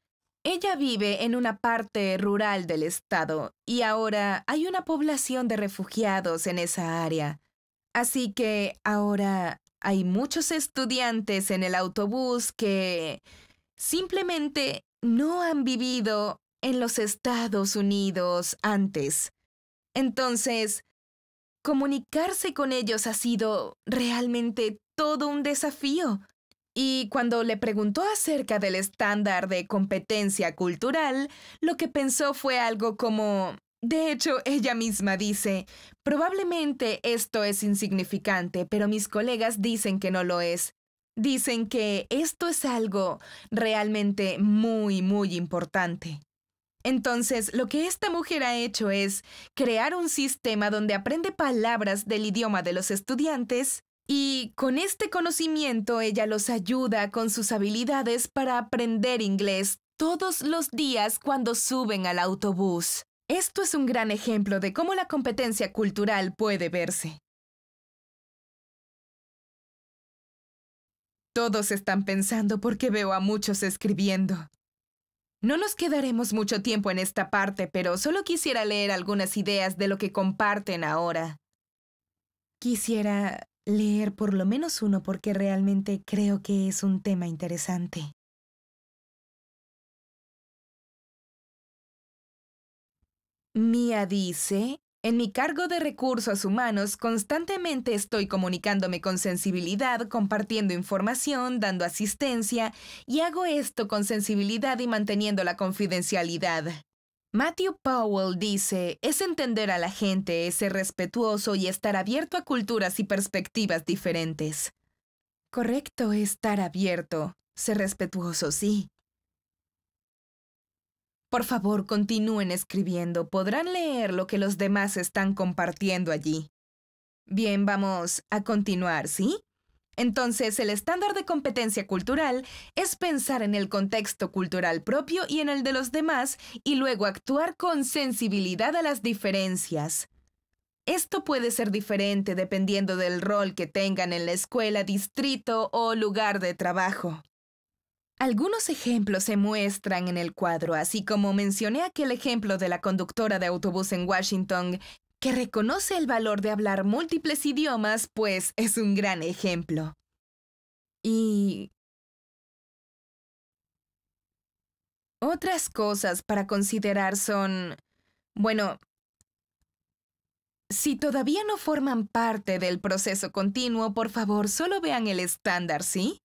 Ella vive en una parte rural del estado y ahora hay una población de refugiados en esa área. Así que ahora hay muchos estudiantes en el autobús que simplemente no han vivido en los Estados Unidos antes. Entonces, Comunicarse con ellos ha sido realmente todo un desafío. Y cuando le preguntó acerca del estándar de competencia cultural, lo que pensó fue algo como, de hecho, ella misma dice, probablemente esto es insignificante, pero mis colegas dicen que no lo es. Dicen que esto es algo realmente muy, muy importante. Entonces, lo que esta mujer ha hecho es crear un sistema donde aprende palabras del idioma de los estudiantes y con este conocimiento ella los ayuda con sus habilidades para aprender inglés todos los días cuando suben al autobús. Esto es un gran ejemplo de cómo la competencia cultural puede verse. Todos están pensando porque veo a muchos escribiendo. No nos quedaremos mucho tiempo en esta parte, pero solo quisiera leer algunas ideas de lo que comparten ahora. Quisiera leer por lo menos uno porque realmente creo que es un tema interesante. Mía dice, en mi cargo de recursos humanos constantemente estoy comunicándome con sensibilidad, compartiendo información, dando asistencia, y hago esto con sensibilidad y manteniendo la confidencialidad. Matthew Powell dice, es entender a la gente, es ser respetuoso y estar abierto a culturas y perspectivas diferentes. Correcto, estar abierto, ser respetuoso, sí, por favor, continúen escribiendo. Podrán leer lo que los demás están compartiendo allí. Bien, vamos a continuar, ¿sí? Entonces, el estándar de competencia cultural es pensar en el contexto cultural propio y en el de los demás y luego actuar con sensibilidad a las diferencias. Esto puede ser diferente dependiendo del rol que tengan en la escuela, distrito o lugar de trabajo. Algunos ejemplos se muestran en el cuadro, así como mencioné aquel ejemplo de la conductora de autobús en Washington, que reconoce el valor de hablar múltiples idiomas, pues es un gran ejemplo. Y... Otras cosas para considerar son, bueno, si todavía no forman parte del proceso continuo, por favor, solo vean el estándar, ¿sí?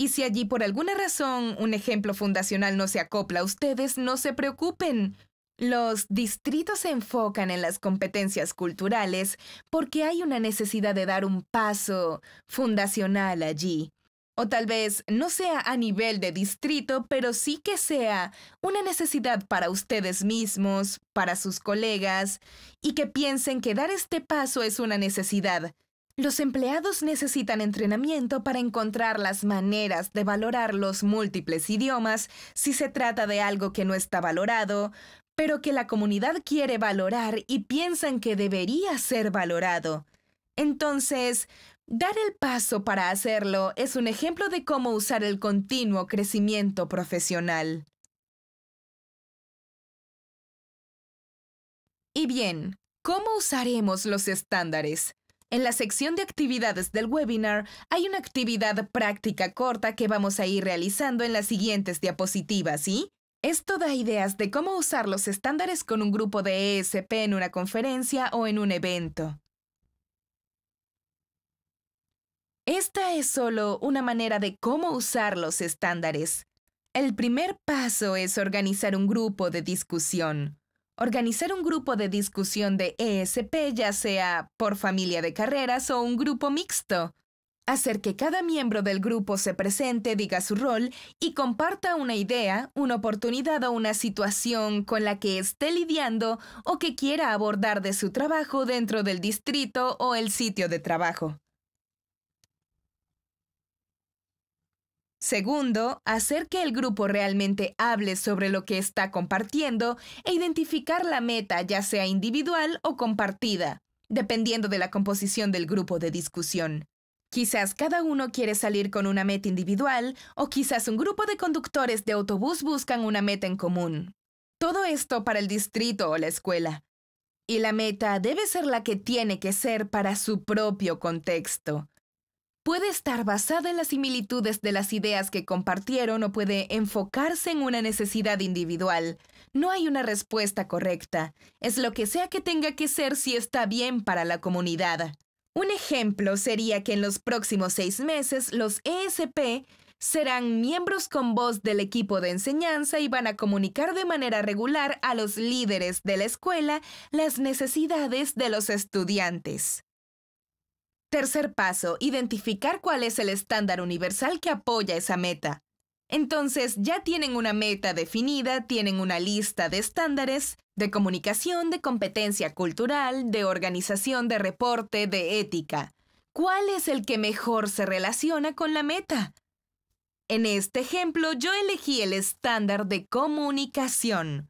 Y si allí por alguna razón un ejemplo fundacional no se acopla a ustedes, no se preocupen. Los distritos se enfocan en las competencias culturales porque hay una necesidad de dar un paso fundacional allí. O tal vez no sea a nivel de distrito, pero sí que sea una necesidad para ustedes mismos, para sus colegas, y que piensen que dar este paso es una necesidad, los empleados necesitan entrenamiento para encontrar las maneras de valorar los múltiples idiomas si se trata de algo que no está valorado, pero que la comunidad quiere valorar y piensan que debería ser valorado. Entonces, dar el paso para hacerlo es un ejemplo de cómo usar el continuo crecimiento profesional. Y bien, ¿cómo usaremos los estándares? En la sección de actividades del webinar hay una actividad práctica corta que vamos a ir realizando en las siguientes diapositivas y esto da ideas de cómo usar los estándares con un grupo de ESP en una conferencia o en un evento. Esta es solo una manera de cómo usar los estándares. El primer paso es organizar un grupo de discusión organizar un grupo de discusión de ESP, ya sea por familia de carreras o un grupo mixto. Hacer que cada miembro del grupo se presente, diga su rol y comparta una idea, una oportunidad o una situación con la que esté lidiando o que quiera abordar de su trabajo dentro del distrito o el sitio de trabajo. Segundo, hacer que el grupo realmente hable sobre lo que está compartiendo e identificar la meta, ya sea individual o compartida, dependiendo de la composición del grupo de discusión. Quizás cada uno quiere salir con una meta individual o quizás un grupo de conductores de autobús buscan una meta en común. Todo esto para el distrito o la escuela. Y la meta debe ser la que tiene que ser para su propio contexto puede estar basada en las similitudes de las ideas que compartieron o puede enfocarse en una necesidad individual. No hay una respuesta correcta. Es lo que sea que tenga que ser si está bien para la comunidad. Un ejemplo sería que en los próximos seis meses los ESP serán miembros con voz del equipo de enseñanza y van a comunicar de manera regular a los líderes de la escuela las necesidades de los estudiantes. Tercer paso, identificar cuál es el estándar universal que apoya esa meta. Entonces, ya tienen una meta definida, tienen una lista de estándares, de comunicación, de competencia cultural, de organización, de reporte, de ética. ¿Cuál es el que mejor se relaciona con la meta? En este ejemplo, yo elegí el estándar de comunicación.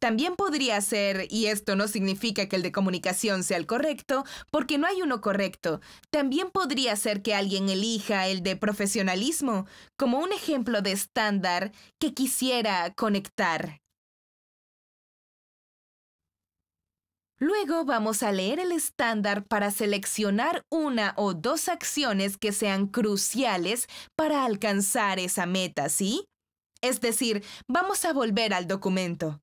También podría ser, y esto no significa que el de comunicación sea el correcto, porque no hay uno correcto, también podría ser que alguien elija el de profesionalismo como un ejemplo de estándar que quisiera conectar. Luego vamos a leer el estándar para seleccionar una o dos acciones que sean cruciales para alcanzar esa meta, ¿sí? Es decir, vamos a volver al documento.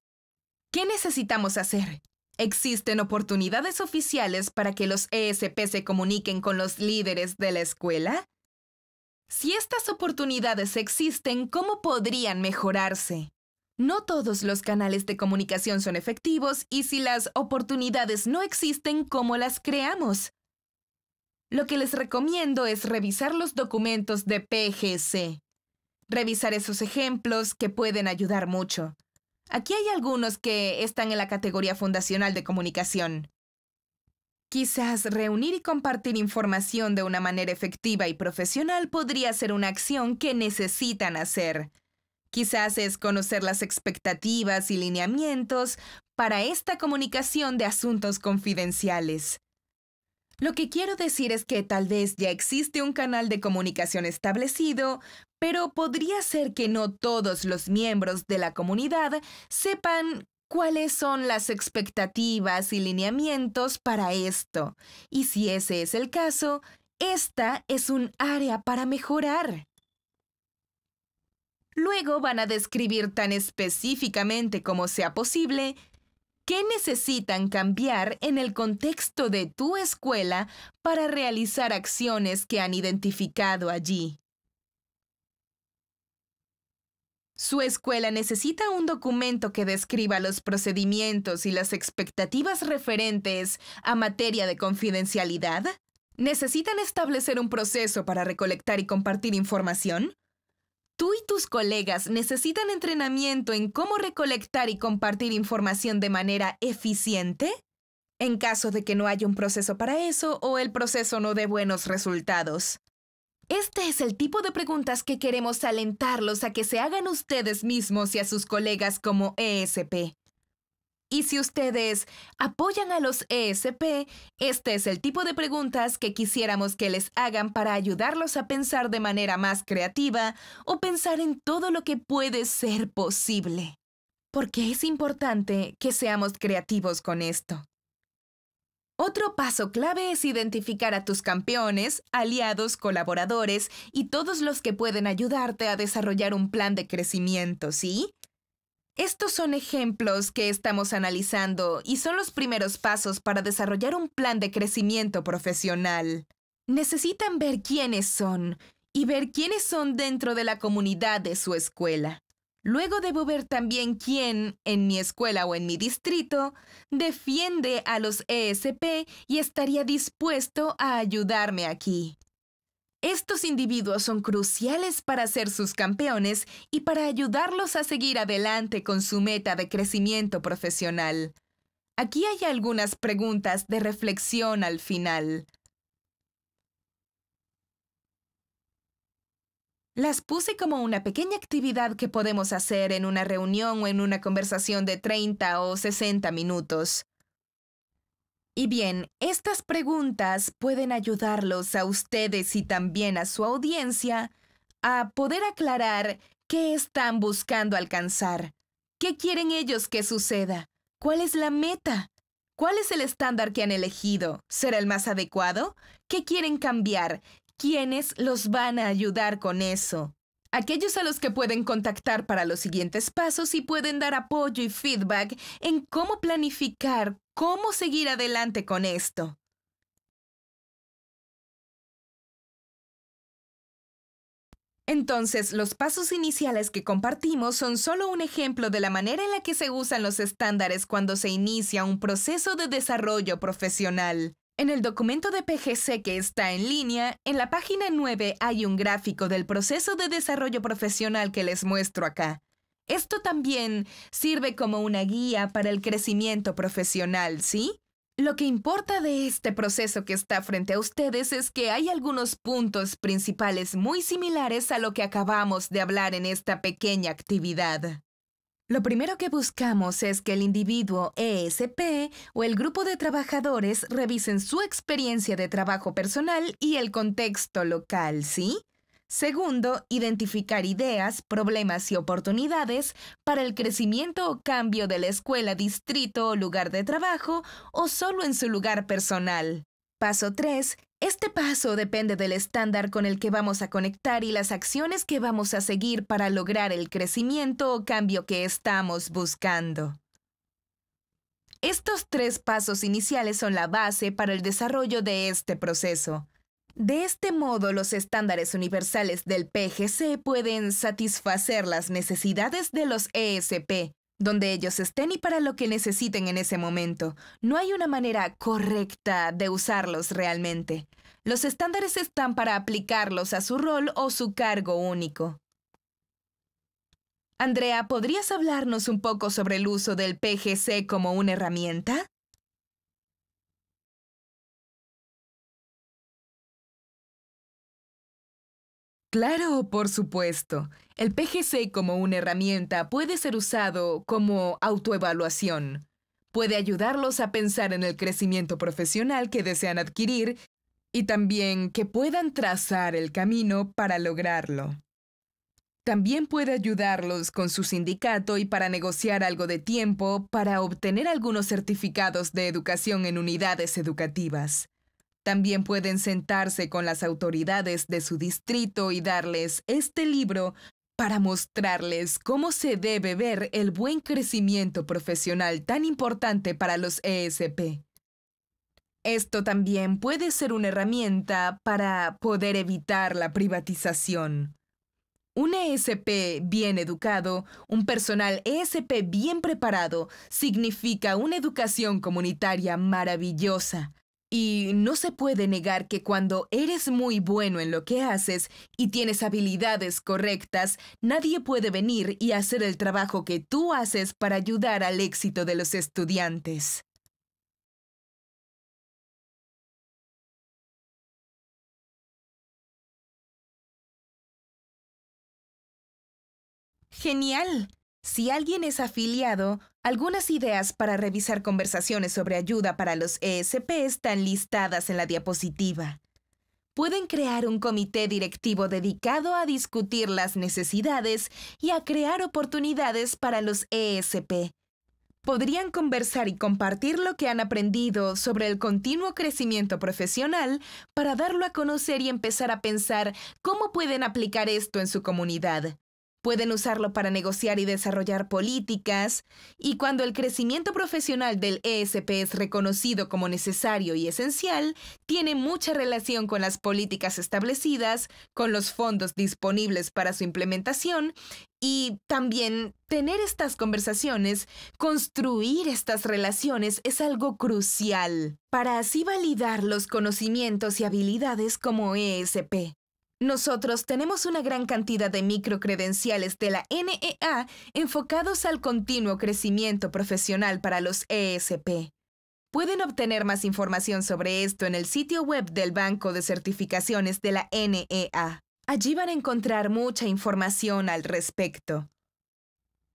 ¿Qué necesitamos hacer? Existen oportunidades oficiales para que los ESP se comuniquen con los líderes de la escuela? Si estas oportunidades existen, ¿cómo podrían mejorarse? No todos los canales de comunicación son efectivos y si las oportunidades no existen, ¿cómo las creamos? Lo que les recomiendo es revisar los documentos de PGC. Revisar esos ejemplos que pueden ayudar mucho. Aquí hay algunos que están en la categoría fundacional de comunicación. Quizás reunir y compartir información de una manera efectiva y profesional podría ser una acción que necesitan hacer. Quizás es conocer las expectativas y lineamientos para esta comunicación de asuntos confidenciales. Lo que quiero decir es que tal vez ya existe un canal de comunicación establecido, pero podría ser que no todos los miembros de la comunidad sepan cuáles son las expectativas y lineamientos para esto. Y si ese es el caso, esta es un área para mejorar. Luego van a describir tan específicamente como sea posible ¿Qué necesitan cambiar en el contexto de tu escuela para realizar acciones que han identificado allí? Su escuela necesita un documento que describa los procedimientos y las expectativas referentes a materia de confidencialidad. ¿Necesitan establecer un proceso para recolectar y compartir información? Tú y tus colegas necesitan entrenamiento en cómo recolectar y compartir información de manera eficiente? En caso de que no haya un proceso para eso o el proceso no dé buenos resultados. Este es el tipo de preguntas que queremos alentarlos a que se hagan ustedes mismos y a sus colegas como ESP. Y si ustedes apoyan a los ESP, este es el tipo de preguntas que quisiéramos que les hagan para ayudarlos a pensar de manera más creativa o pensar en todo lo que puede ser posible. Porque es importante que seamos creativos con esto. Otro paso clave es identificar a tus campeones, aliados, colaboradores y todos los que pueden ayudarte a desarrollar un plan de crecimiento, ¿sí? Estos son ejemplos que estamos analizando y son los primeros pasos para desarrollar un plan de crecimiento profesional. Necesitan ver quiénes son y ver quiénes son dentro de la comunidad de su escuela. Luego debo ver también quién, en mi escuela o en mi distrito, defiende a los ESP y estaría dispuesto a ayudarme aquí. Estos individuos son cruciales para ser sus campeones y para ayudarlos a seguir adelante con su meta de crecimiento profesional. Aquí hay algunas preguntas de reflexión al final. Las puse como una pequeña actividad que podemos hacer en una reunión o en una conversación de 30 o 60 minutos. Y bien, estas preguntas pueden ayudarlos a ustedes y también a su audiencia a poder aclarar qué están buscando alcanzar, qué quieren ellos que suceda, cuál es la meta, cuál es el estándar que han elegido, será el más adecuado, qué quieren cambiar, quiénes los van a ayudar con eso. Aquellos a los que pueden contactar para los siguientes pasos y pueden dar apoyo y feedback en cómo planificar ¿Cómo seguir adelante con esto? Entonces, los pasos iniciales que compartimos son solo un ejemplo de la manera en la que se usan los estándares cuando se inicia un proceso de desarrollo profesional. En el documento de PGC que está en línea, en la página 9 hay un gráfico del proceso de desarrollo profesional que les muestro acá. Esto también sirve como una guía para el crecimiento profesional, ¿sí? Lo que importa de este proceso que está frente a ustedes es que hay algunos puntos principales muy similares a lo que acabamos de hablar en esta pequeña actividad. Lo primero que buscamos es que el individuo ESP o el grupo de trabajadores revisen su experiencia de trabajo personal y el contexto local, ¿sí? Segundo, identificar ideas, problemas y oportunidades para el crecimiento o cambio de la escuela, distrito o lugar de trabajo o solo en su lugar personal. Paso 3. Este paso depende del estándar con el que vamos a conectar y las acciones que vamos a seguir para lograr el crecimiento o cambio que estamos buscando. Estos tres pasos iniciales son la base para el desarrollo de este proceso. De este modo, los estándares universales del PGC pueden satisfacer las necesidades de los ESP, donde ellos estén y para lo que necesiten en ese momento. No hay una manera correcta de usarlos realmente. Los estándares están para aplicarlos a su rol o su cargo único. Andrea, ¿podrías hablarnos un poco sobre el uso del PGC como una herramienta? Claro, por supuesto. El PGC como una herramienta puede ser usado como autoevaluación. Puede ayudarlos a pensar en el crecimiento profesional que desean adquirir y también que puedan trazar el camino para lograrlo. También puede ayudarlos con su sindicato y para negociar algo de tiempo para obtener algunos certificados de educación en unidades educativas. También pueden sentarse con las autoridades de su distrito y darles este libro para mostrarles cómo se debe ver el buen crecimiento profesional tan importante para los ESP. Esto también puede ser una herramienta para poder evitar la privatización. Un ESP bien educado, un personal ESP bien preparado, significa una educación comunitaria maravillosa, y no se puede negar que cuando eres muy bueno en lo que haces y tienes habilidades correctas, nadie puede venir y hacer el trabajo que tú haces para ayudar al éxito de los estudiantes. Genial. Si alguien es afiliado, algunas ideas para revisar conversaciones sobre ayuda para los ESP están listadas en la diapositiva. Pueden crear un comité directivo dedicado a discutir las necesidades y a crear oportunidades para los ESP. Podrían conversar y compartir lo que han aprendido sobre el continuo crecimiento profesional para darlo a conocer y empezar a pensar cómo pueden aplicar esto en su comunidad. Pueden usarlo para negociar y desarrollar políticas, y cuando el crecimiento profesional del ESP es reconocido como necesario y esencial, tiene mucha relación con las políticas establecidas, con los fondos disponibles para su implementación y también tener estas conversaciones, construir estas relaciones es algo crucial para así validar los conocimientos y habilidades como ESP. Nosotros tenemos una gran cantidad de microcredenciales de la NEA enfocados al continuo crecimiento profesional para los ESP. Pueden obtener más información sobre esto en el sitio web del Banco de Certificaciones de la NEA. Allí van a encontrar mucha información al respecto.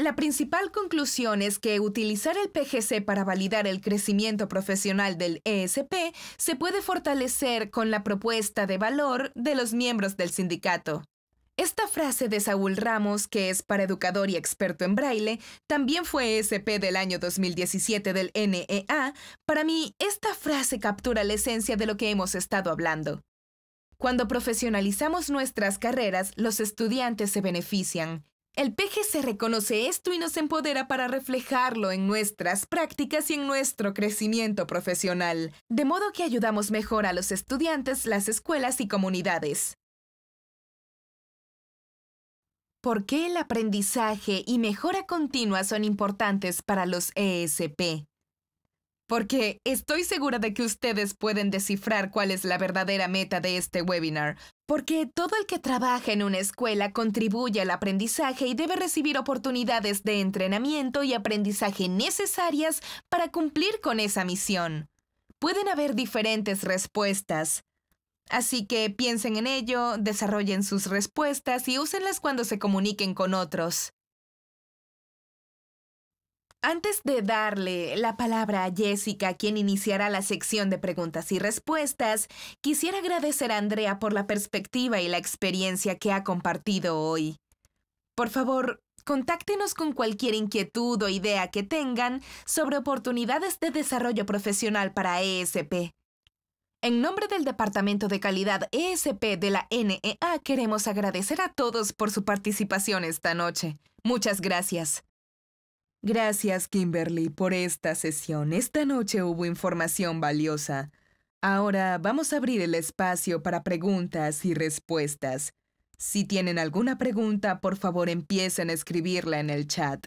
La principal conclusión es que utilizar el PGC para validar el crecimiento profesional del ESP se puede fortalecer con la propuesta de valor de los miembros del sindicato. Esta frase de Saúl Ramos, que es para educador y experto en braille, también fue ESP del año 2017 del NEA, para mí esta frase captura la esencia de lo que hemos estado hablando. Cuando profesionalizamos nuestras carreras, los estudiantes se benefician. El PGC reconoce esto y nos empodera para reflejarlo en nuestras prácticas y en nuestro crecimiento profesional, de modo que ayudamos mejor a los estudiantes, las escuelas y comunidades. ¿Por qué el aprendizaje y mejora continua son importantes para los ESP? porque estoy segura de que ustedes pueden descifrar cuál es la verdadera meta de este webinar, porque todo el que trabaja en una escuela contribuye al aprendizaje y debe recibir oportunidades de entrenamiento y aprendizaje necesarias para cumplir con esa misión. Pueden haber diferentes respuestas. Así que piensen en ello, desarrollen sus respuestas y úsenlas cuando se comuniquen con otros. Antes de darle la palabra a Jessica, quien iniciará la sección de preguntas y respuestas, quisiera agradecer a Andrea por la perspectiva y la experiencia que ha compartido hoy. Por favor, contáctenos con cualquier inquietud o idea que tengan sobre oportunidades de desarrollo profesional para ESP. En nombre del Departamento de Calidad ESP de la NEA queremos agradecer a todos por su participación esta noche. Muchas gracias. Gracias, Kimberly, por esta sesión. Esta noche hubo información valiosa. Ahora vamos a abrir el espacio para preguntas y respuestas. Si tienen alguna pregunta, por favor empiecen a escribirla en el chat.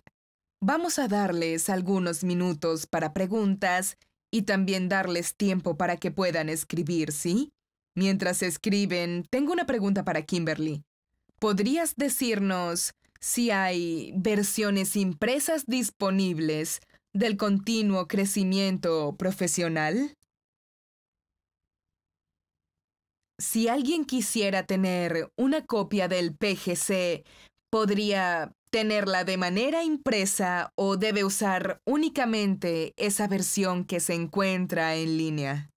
Vamos a darles algunos minutos para preguntas y también darles tiempo para que puedan escribir, ¿sí? Mientras escriben, tengo una pregunta para Kimberly. ¿Podrías decirnos si hay versiones impresas disponibles del continuo crecimiento profesional? Si alguien quisiera tener una copia del PGC, ¿podría tenerla de manera impresa o debe usar únicamente esa versión que se encuentra en línea?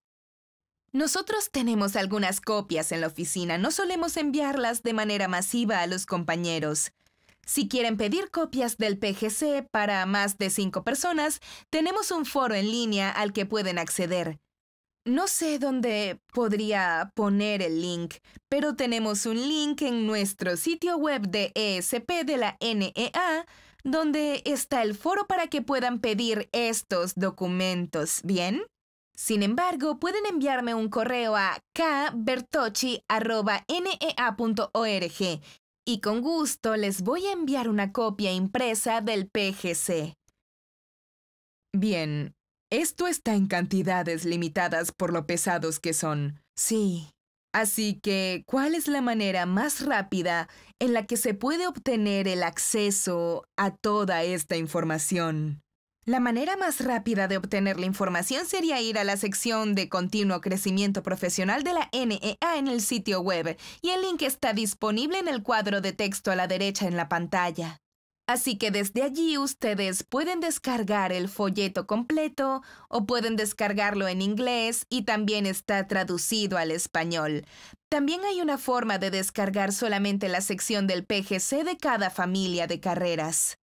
Nosotros tenemos algunas copias en la oficina, no solemos enviarlas de manera masiva a los compañeros. Si quieren pedir copias del PGC para más de cinco personas, tenemos un foro en línea al que pueden acceder. No sé dónde podría poner el link, pero tenemos un link en nuestro sitio web de ESP de la NEA donde está el foro para que puedan pedir estos documentos, ¿bien? Sin embargo, pueden enviarme un correo a kbertochi.nea.org y con gusto les voy a enviar una copia impresa del PGC. Bien, esto está en cantidades limitadas por lo pesados que son. Sí. Así que, ¿cuál es la manera más rápida en la que se puede obtener el acceso a toda esta información? La manera más rápida de obtener la información sería ir a la sección de continuo crecimiento profesional de la NEA en el sitio web, y el link está disponible en el cuadro de texto a la derecha en la pantalla. Así que desde allí ustedes pueden descargar el folleto completo o pueden descargarlo en inglés y también está traducido al español. También hay una forma de descargar solamente la sección del PGC de cada familia de carreras.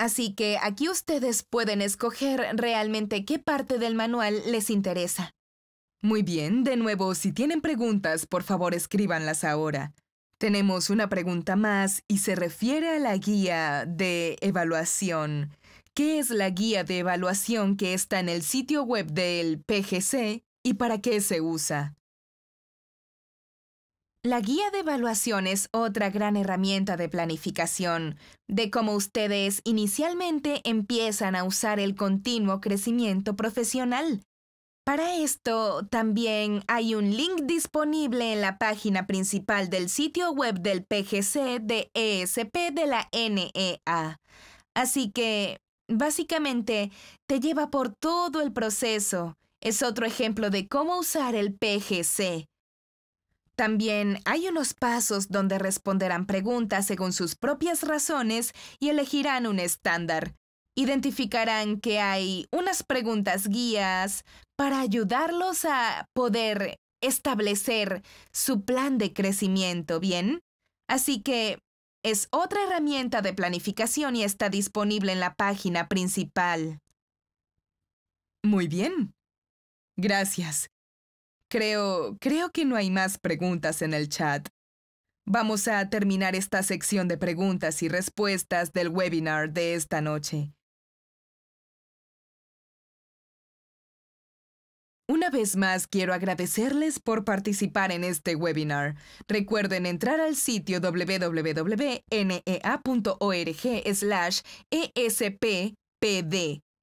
Así que aquí ustedes pueden escoger realmente qué parte del manual les interesa. Muy bien, de nuevo, si tienen preguntas, por favor escríbanlas ahora. Tenemos una pregunta más y se refiere a la guía de evaluación. ¿Qué es la guía de evaluación que está en el sitio web del PGC y para qué se usa? La guía de evaluación es otra gran herramienta de planificación, de cómo ustedes inicialmente empiezan a usar el continuo crecimiento profesional. Para esto, también hay un link disponible en la página principal del sitio web del PGC de ESP de la NEA. Así que, básicamente, te lleva por todo el proceso. Es otro ejemplo de cómo usar el PGC. También hay unos pasos donde responderán preguntas según sus propias razones y elegirán un estándar. Identificarán que hay unas preguntas guías para ayudarlos a poder establecer su plan de crecimiento, ¿bien? Así que es otra herramienta de planificación y está disponible en la página principal. Muy bien. Gracias. Creo, creo que no hay más preguntas en el chat. Vamos a terminar esta sección de preguntas y respuestas del webinar de esta noche. Una vez más quiero agradecerles por participar en este webinar. Recuerden entrar al sitio www.nea.org/espd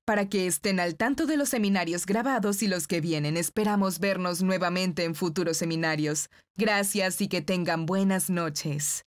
para que estén al tanto de los seminarios grabados y los que vienen, esperamos vernos nuevamente en futuros seminarios. Gracias y que tengan buenas noches.